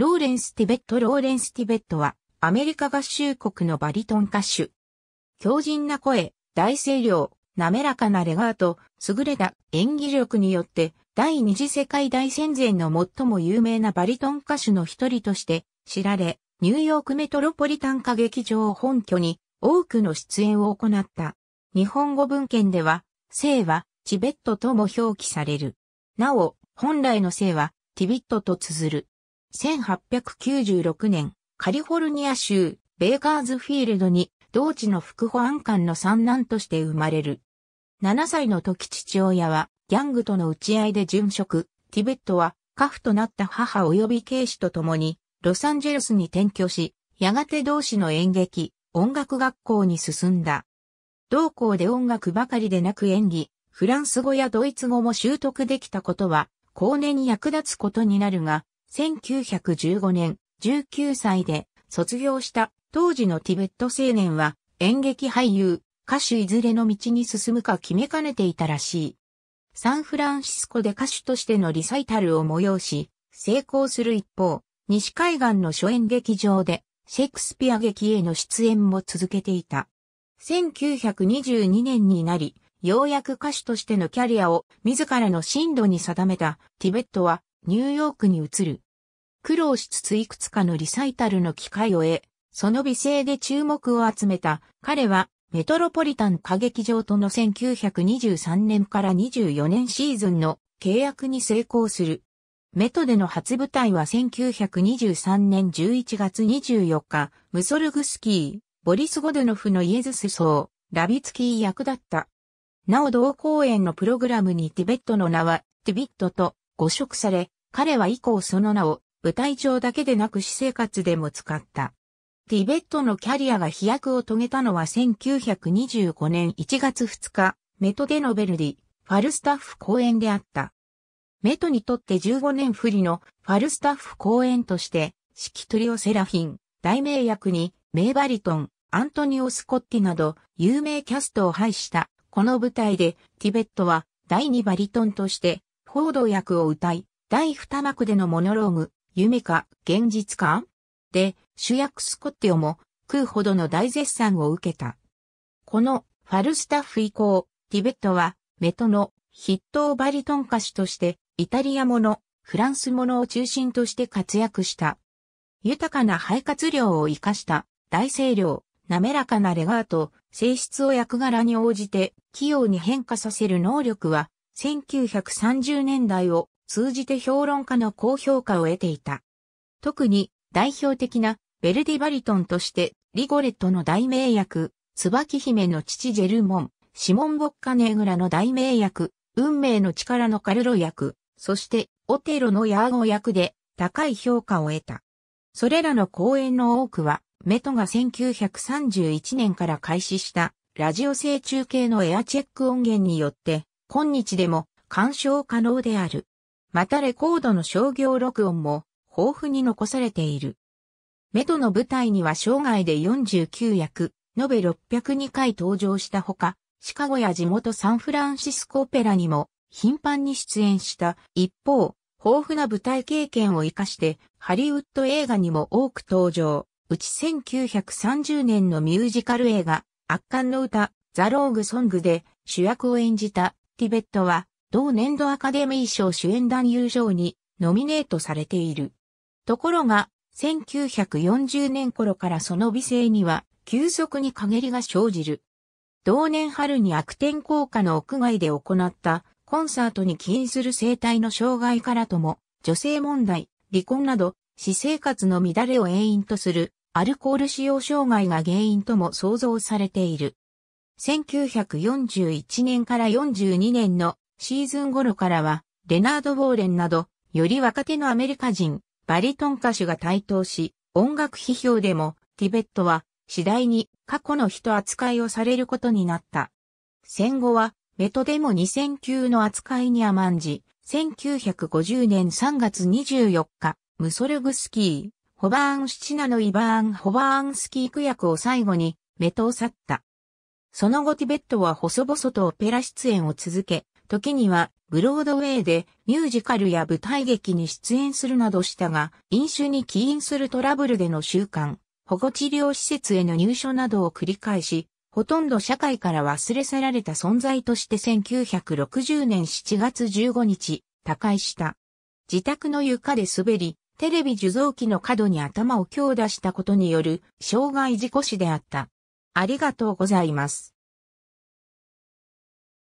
ローレンス・ティベット・ローレンス・ティベットは、アメリカ合衆国のバリトン歌手。強靭な声、大声量、滑らかなレガート、優れた演技力によって、第二次世界大戦前の最も有名なバリトン歌手の一人として知られ、ニューヨークメトロポリタン歌劇場を本拠に多くの出演を行った。日本語文献では、姓はチベットとも表記される。なお、本来の姓はティビットと綴る。1896年、カリフォルニア州、ベーカーズフィールドに、同地の副保安官の三男として生まれる。7歳の時父親は、ギャングとの打ち合いで殉職、ティベットは、家父となった母及び警視と共に、ロサンゼルスに転居し、やがて同志の演劇、音楽学校に進んだ。同校で音楽ばかりでなく演技、フランス語やドイツ語も習得できたことは、後年に役立つことになるが、1915年、19歳で卒業した当時のティベット青年は演劇俳優、歌手いずれの道に進むか決めかねていたらしい。サンフランシスコで歌手としてのリサイタルを催し、成功する一方、西海岸の初演劇場でシェイクスピア劇への出演も続けていた。1922年になり、ようやく歌手としてのキャリアを自らの進路に定めたティベットはニューヨークに移る。苦労しつついくつかのリサイタルの機会を得、その美声で注目を集めた彼はメトロポリタン歌劇場との1923年から24年シーズンの契約に成功する。メトでの初舞台は1923年11月24日、ムソルグスキー、ボリス・ゴドゥノフのイエズス層、ラビツキー役だった。なお同公演のプログラムにティベットの名は、ティビットと誤植され、彼は以降その名を舞台上だけでなく私生活でも使った。ティベットのキャリアが飛躍を遂げたのは1925年1月2日、メトデノベルディ、ファルスタッフ公演であった。メトにとって15年不利のファルスタッフ公演として、式トリオセラフィン、大名役に、名バリトン、アントニオ・スコッティなど、有名キャストを配した、この舞台で、ティベットは、第2バリトンとして、フォード役を歌い、第2幕でのモノローグ、夢か現実かで、主役スコッテオも食うほどの大絶賛を受けた。このファルスタッフ以降、ティベットはメトの筆頭バリトン歌手としてイタリアもの、フランスものを中心として活躍した。豊かな肺活量を活かした大声量、滑らかなレガート、性質を役柄に応じて器用に変化させる能力は1930年代を通じて評論家の高評価を得ていた。特に代表的なベルディバリトンとしてリゴレットの大名役、椿姫の父ジェルモン、シモン・ボッカネグラの大名役、運命の力のカルロ役、そしてオテロのヤーゴ役で高い評価を得た。それらの講演の多くは、メトが1931年から開始したラジオ正中継のエアチェック音源によって、今日でも鑑賞可能である。またレコードの商業録音も豊富に残されている。メトの舞台には生涯で49役、延べ602回登場したほか、シカゴや地元サンフランシスコオペラにも頻繁に出演した一方、豊富な舞台経験を活かしてハリウッド映画にも多く登場。うち1930年のミュージカル映画、圧巻の歌、ザ・ローグ・ソングで主役を演じたティベットは同年度アカデミー賞主演男優賞にノミネートされている。ところが、1940年頃からその美声には急速に陰りが生じる。同年春に悪天効果の屋外で行ったコンサートに起因する生体の障害からとも、女性問題、離婚など、私生活の乱れを原因とするアルコール使用障害が原因とも想像されている。1941年から42年のシーズン頃からは、レナード・ウォーレンなど、より若手のアメリカ人、バリトン歌手が台頭し、音楽批評でも、ティベットは、次第に過去の人扱いをされることになった。戦後は、メトでも2000級の扱いに甘んじ、1950年3月24日、ムソルグスキー、ホバーン・シチナのイバーン・ホバーンスキー区役を最後に、メトを去った。その後ティベットは細々とオペラ出演を続け、時にはブロードウェイでミュージカルや舞台劇に出演するなどしたが、飲酒に起因するトラブルでの習慣、保護治療施設への入所などを繰り返し、ほとんど社会から忘れ去られた存在として1960年7月15日、他界した。自宅の床で滑り、テレビ受像機の角に頭を強打したことによる障害事故死であった。ありがとうございます。